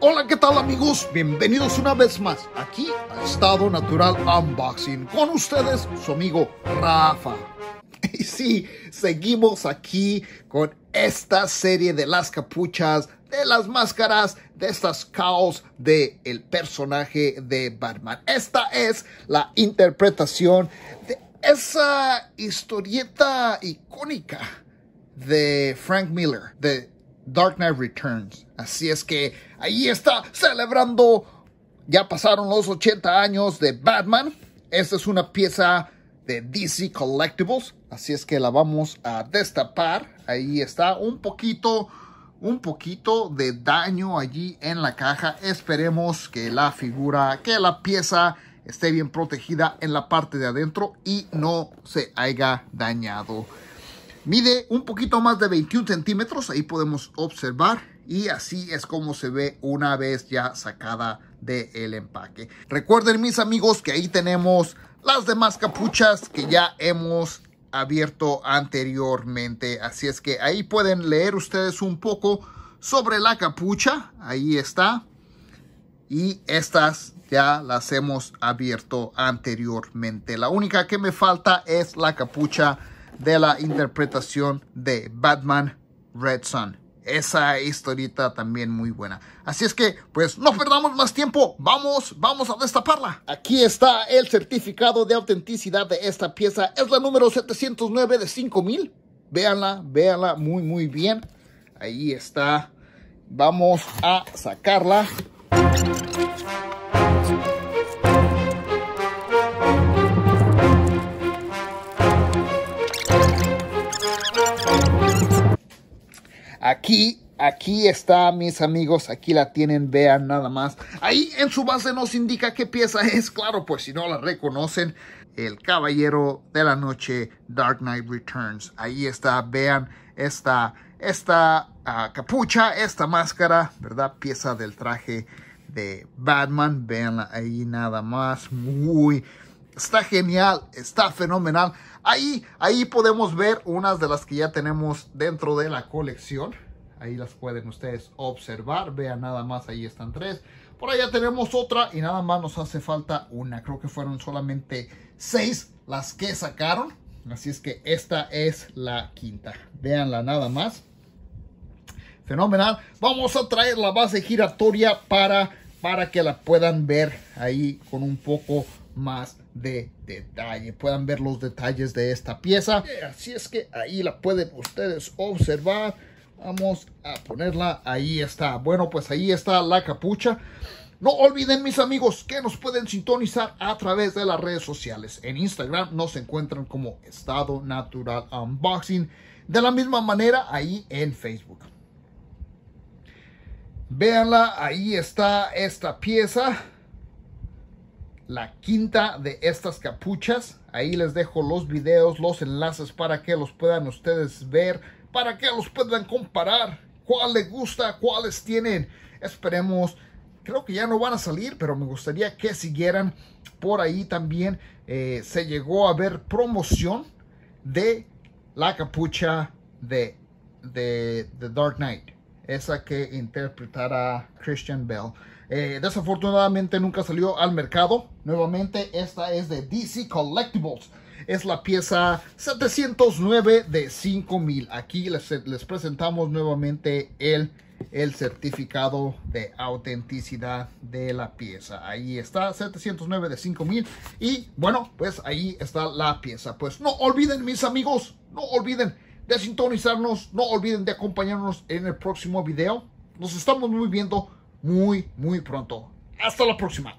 Hola, ¿qué tal amigos? Bienvenidos una vez más aquí a Estado Natural Unboxing. Con ustedes, su amigo Rafa. Y sí, seguimos aquí con esta serie de las capuchas, de las máscaras, de estas caos del el personaje de Batman. Esta es la interpretación de esa historieta icónica de Frank Miller, de Dark Knight Returns. Así es que ahí está celebrando. Ya pasaron los 80 años de Batman. Esta es una pieza de DC Collectibles. Así es que la vamos a destapar. Ahí está un poquito, un poquito de daño allí en la caja. Esperemos que la figura, que la pieza esté bien protegida en la parte de adentro y no se haya dañado. Mide un poquito más de 21 centímetros, ahí podemos observar. Y así es como se ve una vez ya sacada del el empaque. Recuerden mis amigos que ahí tenemos las demás capuchas que ya hemos abierto anteriormente. Así es que ahí pueden leer ustedes un poco sobre la capucha. Ahí está. Y estas ya las hemos abierto anteriormente. La única que me falta es la capucha de la interpretación de Batman Red Sun. Esa historita también muy buena. Así es que, pues no perdamos más tiempo. Vamos, vamos a destaparla. Aquí está el certificado de autenticidad de esta pieza. Es la número 709 de 5000. Véanla, véanla muy, muy bien. Ahí está. Vamos a sacarla. Aquí, aquí está, mis amigos, aquí la tienen, vean nada más. Ahí en su base nos indica qué pieza es, claro, pues si no la reconocen, El Caballero de la Noche, Dark Knight Returns. Ahí está, vean esta, esta ah, capucha, esta máscara, ¿verdad? Pieza del traje de Batman, vean ahí nada más, muy Está genial, está fenomenal. Ahí, ahí podemos ver unas de las que ya tenemos dentro de la colección. Ahí las pueden ustedes observar. Vean nada más, ahí están tres. Por allá tenemos otra y nada más nos hace falta una. Creo que fueron solamente seis las que sacaron. Así es que esta es la quinta. Veanla nada más. Fenomenal. Vamos a traer la base giratoria para, para que la puedan ver ahí con un poco más de detalle. Puedan ver los detalles de esta pieza. Así es que ahí la pueden ustedes observar. Vamos a ponerla. Ahí está. Bueno, pues ahí está la capucha. No olviden mis amigos que nos pueden sintonizar a través de las redes sociales. En Instagram nos encuentran como Estado Natural Unboxing. De la misma manera ahí en Facebook. Véanla, ahí está esta pieza la quinta de estas capuchas. Ahí les dejo los videos, los enlaces para que los puedan ustedes ver, para que los puedan comparar. ¿Cuál les gusta? ¿Cuáles tienen? Esperemos. Creo que ya no van a salir, pero me gustaría que siguieran por ahí también. Eh, se llegó a ver promoción de la capucha de, de The Dark Knight. Esa que interpretara Christian Bell. Eh, desafortunadamente nunca salió al mercado. Nuevamente, esta es de DC Collectibles. Es la pieza 709 de 5000. Aquí les, presentamos nuevamente el, el certificado de autenticidad de la pieza. Ahí está, 709 de 5000. Y bueno, pues ahí está la pieza. Pues no olviden, mis amigos, no olviden de sintonizarnos. No olviden de acompañarnos en el próximo video. Nos estamos muy viendo muy, muy pronto. Hasta la próxima.